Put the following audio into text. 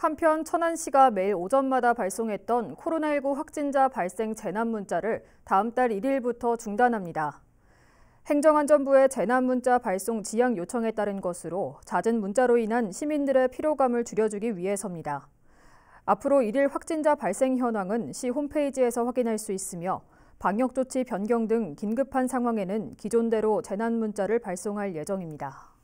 한편 천안시가 매일 오전마다 발송했던 코로나19 확진자 발생 재난 문자를 다음 달 1일부터 중단합니다. 행정안전부의 재난 문자 발송 지향 요청에 따른 것으로 잦은 문자로 인한 시민들의 피로감을 줄여주기 위해서입니다. 앞으로 1일 확진자 발생 현황은 시 홈페이지에서 확인할 수 있으며 방역조치 변경 등 긴급한 상황에는 기존대로 재난 문자를 발송할 예정입니다.